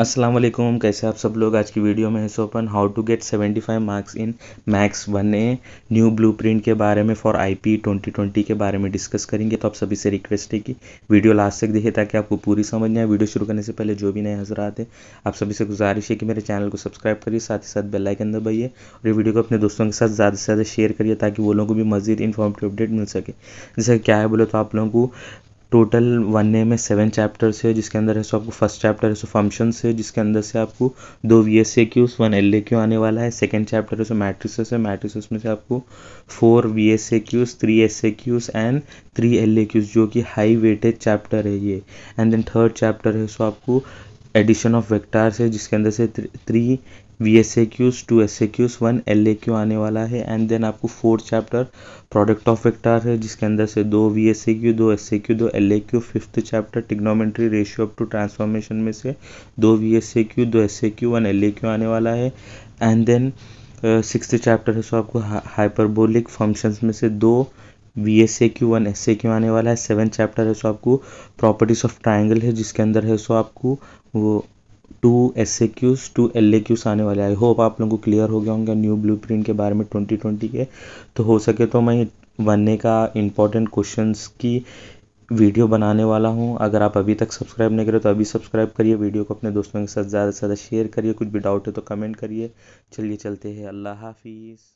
अस्सलाम वालेकुम कैसे आप सब लोग आज की वीडियो में है सो अपन how to get 75 marks in maths one A new blueprint के बारे में फॉर आईपी 2020 के बारे में डिस्कस करेंगे तो आप सभी से रिक्वेस्ट है कि वीडियो लास्ट तक देखिए ताकि आपको पूरी समझ में आए वीडियो शुरू करने से पहले जो भी नए आते हैं आप सभी से गुजारिश है कि मेरे चैनल को सब्सक्राइब करिए साथ ही साथ बेलाइकन दबाइए और ये वीडियो को अपने दोस्तों के साथ ज़्यादा से ज़्यादा शेयर करिए ताकि वो लोगों को भी मजीद इन्फॉर्मेटिव अपडेट मिल सके जैसे क्या है बोले तो आप लोगों को टोटल वन ए में सेवन चैप्टर्स है जिसके अंदर है सो आपको फर्स्ट चैप्टर है सो फंक्शन है जिसके अंदर से आपको दो V S A Qs one L A Q आने वाला है सेकेंड चैप्टर है सो मैट्रिसेस है मैट्रिसेस में से आपको four V S A Qs three S A Qs and three L A Qs जो कि हाई वेटेज चैप्टर है ये एंड देन थर्ड चैप्टर है सो आपको एडिशन ऑफ वेक्टर्स है जिसके अंदर से three V S A Qs two S A Qs one L A Q आने वाला है एंड देन आपको four chapter product of vectors है जिसके अंदर से दो वी एस ए क्यू दो एस ए क्यू दो L A Q fifth chapter trigonometry ratio up to transformation में से दो वी एस ए क्यू दो S A Q one L A Q आने वाला है एंड देन सिक्स चैप्टर है सो आपको हाइपरबोलिक फंक्शंस में से दो V S A Q one S A Q आने वाला है सेवन चैप्टर है सो आपको प्रॉपर्टीज ऑफ ट्राइंगल है जिसके अंदर है सो आपको वो two S A Qs two L A Qs आने वाले आई होप आप लोगों को क्लियर हो गया होंगे न्यू ब्लू प्रिंट के बारे में ट्वेंटी ट्वेंटी के तो हो सके तो मैं वन ए का इंपॉर्टेंट क्वेश्चन की वीडियो बनाने वाला हूँ अगर आप अभी तक सब्सक्राइब नहीं करें तो अभी सब्सक्राइब करिए वीडियो को अपने दोस्तों के साथ ज़्यादा से ज़्यादा शेयर करिए कुछ भी डाउट है तो कमेंट करिए चलिए चलते हैं अल्लाह हाफिज़